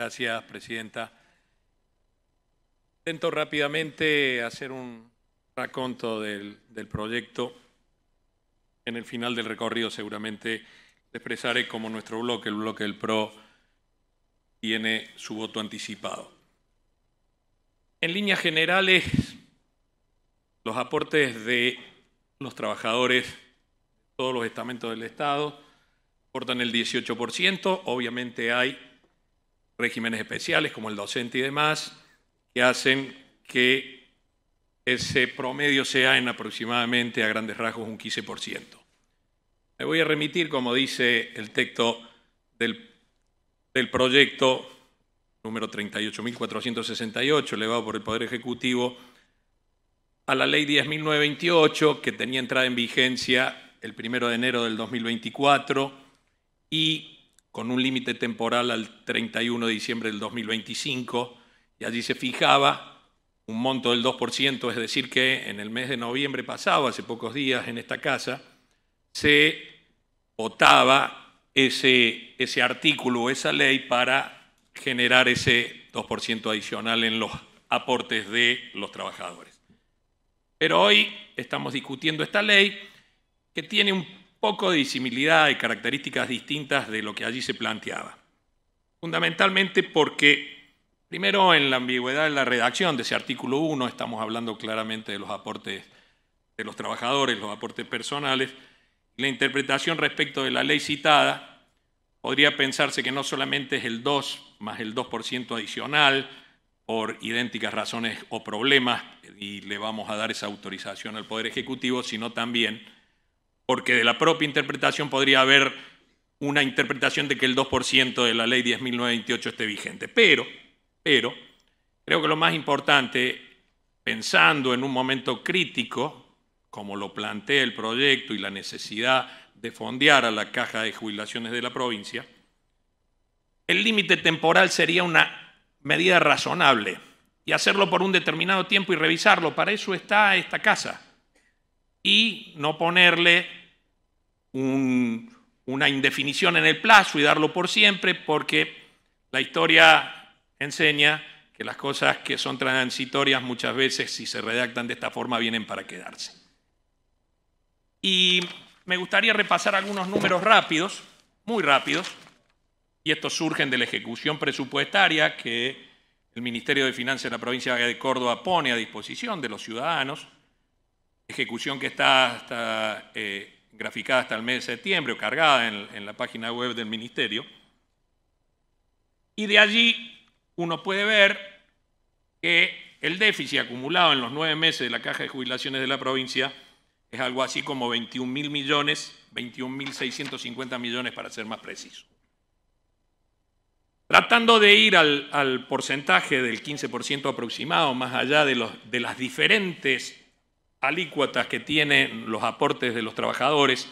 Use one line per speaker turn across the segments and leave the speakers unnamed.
Gracias, Presidenta. Intento rápidamente hacer un raconto del, proyecto. En el final del recorrido seguramente expresaré cómo nuestro bloque, el bloque del PRO, tiene su voto anticipado. En líneas generales, los aportes de los trabajadores de todos los estamentos del Estado aportan el 18%. Obviamente hay regímenes especiales como el docente y demás, que hacen que ese promedio sea en aproximadamente a grandes rasgos un 15%. Me voy a remitir, como dice el texto del, proyecto número 38.468, elevado por el Poder Ejecutivo, a la ley 10.928, que tenía entrada en vigencia el 1 de enero del 2024, y con un límite temporal al 31 de diciembre del 2025 y allí se fijaba un monto del 2%, es decir, que en el mes de noviembre pasado, hace pocos días en esta casa, se votaba ese, ese artículo, esa ley para generar ese 2% adicional en los aportes de los trabajadores. Pero hoy estamos discutiendo esta ley que tiene un poco de disimilidad y características distintas de lo que allí se planteaba. Fundamentalmente porque, primero, en la ambigüedad de la redacción de ese artículo 1, estamos hablando claramente de los aportes de los trabajadores, los aportes personales, la interpretación respecto de la ley citada, podría pensarse que no solamente es el 2 más el 2% adicional por idénticas razones o problemas, y le vamos a dar esa autorización al Poder Ejecutivo, sino también porque de la propia interpretación podría haber una interpretación de que el 2% de la ley 10.928 esté vigente. Pero, pero, creo que lo más importante, pensando en un momento crítico, como lo plantea el proyecto y la necesidad de fondear a la caja de jubilaciones de la provincia, el límite temporal sería una medida razonable y hacerlo por un determinado tiempo y revisarlo. Para eso está esta casa. Y no ponerle una indefinición en el plazo y darlo por siempre, porque la historia enseña que las cosas que son transitorias muchas veces, si se redactan de esta forma, vienen para quedarse. Y me gustaría repasar algunos números rápidos, muy rápidos, y estos surgen de la ejecución presupuestaria que el Ministerio de Finanzas de la provincia de Córdoba pone a disposición de los ciudadanos, ejecución que está hasta eh, graficada hasta el mes de septiembre o cargada en, la página web del ministerio. Y de allí uno puede ver que el déficit acumulado en los nueve meses de la Caja de Jubilaciones de la provincia es algo así como 21 millones, 21.650 millones para ser más preciso. Tratando de ir al, porcentaje del 15% aproximado, más allá de, de las diferentes alícuotas que tienen los aportes de los trabajadores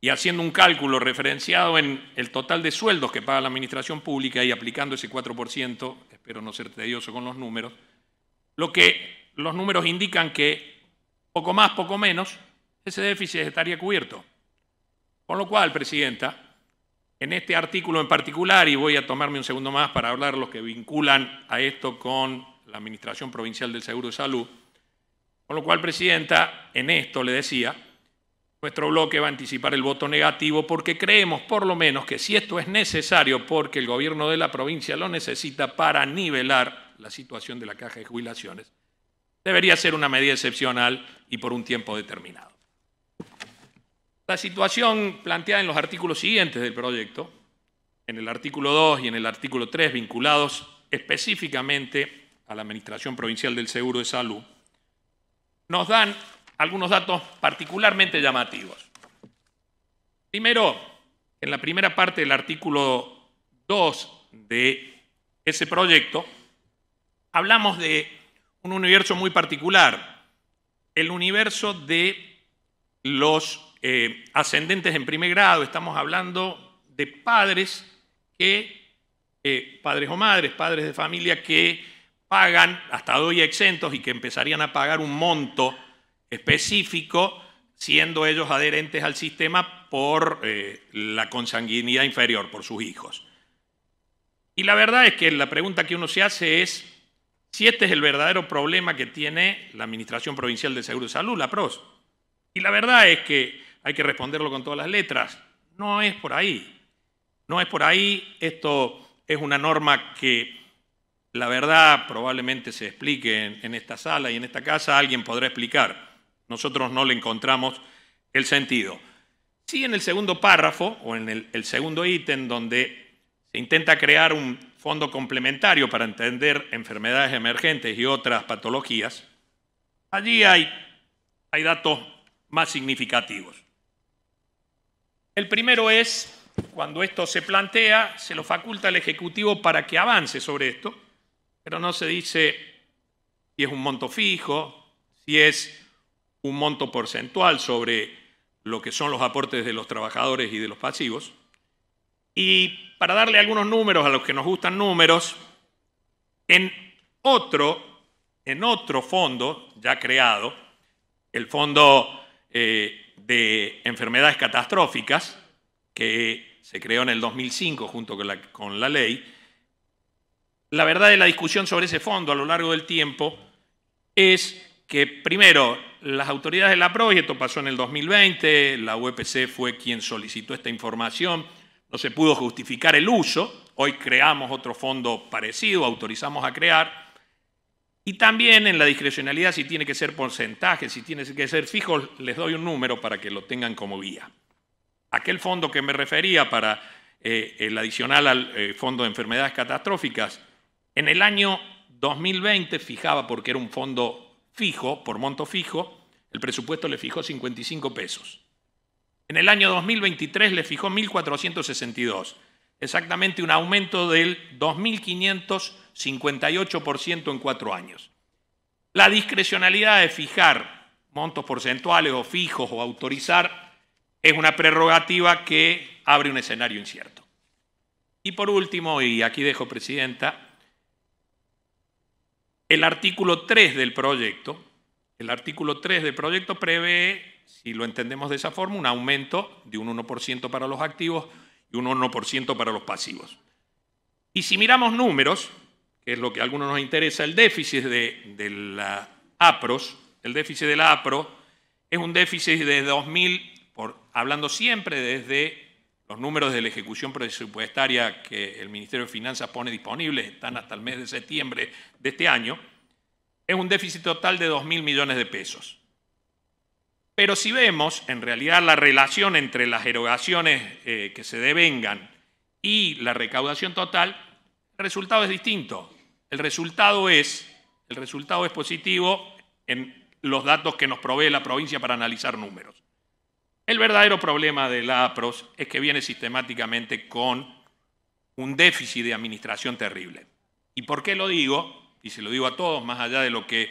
y haciendo un cálculo referenciado en el total de sueldos que paga la administración pública y aplicando ese 4%, espero no ser tedioso con los números, lo que los números indican que poco más, poco menos, ese déficit estaría cubierto. Con lo cual, Presidenta, en este artículo en particular, y voy a tomarme un segundo más para hablar los que vinculan a esto con la Administración Provincial del Seguro de Salud, con lo cual, Presidenta, en esto le decía, nuestro bloque va a anticipar el voto negativo porque creemos por lo menos que si esto es necesario porque el gobierno de la provincia lo necesita para nivelar la situación de la caja de jubilaciones, debería ser una medida excepcional y por un tiempo determinado. La situación planteada en los artículos siguientes del proyecto, en el artículo 2 y en el artículo 3 vinculados específicamente a la Administración Provincial del Seguro de Salud, nos dan algunos datos particularmente llamativos. Primero, en la primera parte del artículo 2 de ese proyecto, hablamos de un universo muy particular, el universo de los eh, ascendentes en primer grado, estamos hablando de padres que, eh, padres o madres, padres de familia que pagan hasta hoy exentos y que empezarían a pagar un monto específico siendo ellos adherentes al sistema por eh, la consanguinidad inferior, por sus hijos. Y la verdad es que la pregunta que uno se hace es si este es el verdadero problema que tiene la Administración Provincial de Seguro de Salud, la PROS. Y la verdad es que hay que responderlo con todas las letras. No es por ahí. No es por ahí. Esto es una norma que la verdad probablemente se explique en, esta sala y en esta casa, alguien podrá explicar. Nosotros no le encontramos el sentido. Si en el segundo párrafo o en el, segundo ítem donde se intenta crear un fondo complementario para entender enfermedades emergentes y otras patologías, allí hay, hay datos más significativos. El primero es, cuando esto se plantea, se lo faculta al Ejecutivo para que avance sobre esto pero no se dice si es un monto fijo, si es un monto porcentual sobre lo que son los aportes de los trabajadores y de los pasivos. Y para darle algunos números a los que nos gustan números, en otro, en otro fondo ya creado, el Fondo eh, de Enfermedades Catastróficas, que se creó en el 2005 junto con la ley, la verdad de la discusión sobre ese fondo a lo largo del tiempo es que, primero, las autoridades de la PRO, esto pasó en el 2020, la UPC fue quien solicitó esta información, no se pudo justificar el uso, hoy creamos otro fondo parecido, autorizamos a crear, y también en la discrecionalidad, si tiene que ser porcentaje, si tiene que ser fijo, les doy un número para que lo tengan como guía. Aquel fondo que me refería para eh, el adicional al eh, fondo de enfermedades catastróficas, en el año 2020 fijaba, porque era un fondo fijo, por monto fijo, el presupuesto le fijó 55 pesos. En el año 2023 le fijó 1.462, exactamente un aumento del 2.558% en cuatro años. La discrecionalidad de fijar montos porcentuales o fijos o autorizar es una prerrogativa que abre un escenario incierto. Y por último, y aquí dejo, Presidenta, el artículo 3 del proyecto, el artículo 3 del proyecto prevé, si lo entendemos de esa forma, un aumento de un 1% para los activos y un 1% para los pasivos. Y si miramos números, que es lo que a algunos nos interesa, el déficit de, la APROS, el déficit de la APRO es un déficit de 2000, por, hablando siempre desde los números de la ejecución presupuestaria que el Ministerio de Finanzas pone disponibles están hasta el mes de septiembre de este año. Es un déficit total de 2.000 millones de pesos. Pero si vemos en realidad la relación entre las erogaciones eh, que se devengan y la recaudación total, el resultado es distinto. El resultado es, el resultado es positivo en los datos que nos provee la provincia para analizar números. El verdadero problema de la APROS es que viene sistemáticamente con un déficit de administración terrible. ¿Y por qué lo digo? Y se lo digo a todos, más allá de lo que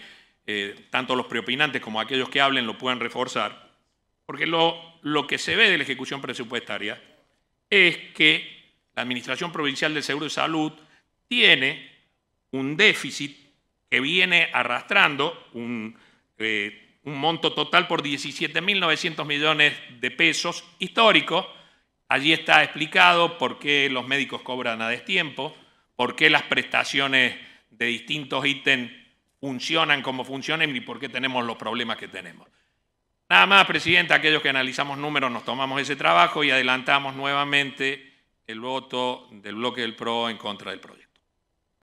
eh, tanto los preopinantes como aquellos que hablen lo puedan reforzar, porque lo, que se ve de la ejecución presupuestaria es que la Administración Provincial del Seguro de Salud tiene un déficit que viene arrastrando, un eh, un monto total por 17.900 millones de pesos histórico. Allí está explicado por qué los médicos cobran a destiempo, por qué las prestaciones de distintos ítems funcionan como funcionan y por qué tenemos los problemas que tenemos. Nada más, Presidenta, aquellos que analizamos números nos tomamos ese trabajo y adelantamos nuevamente el voto del bloque del PRO en contra del proyecto.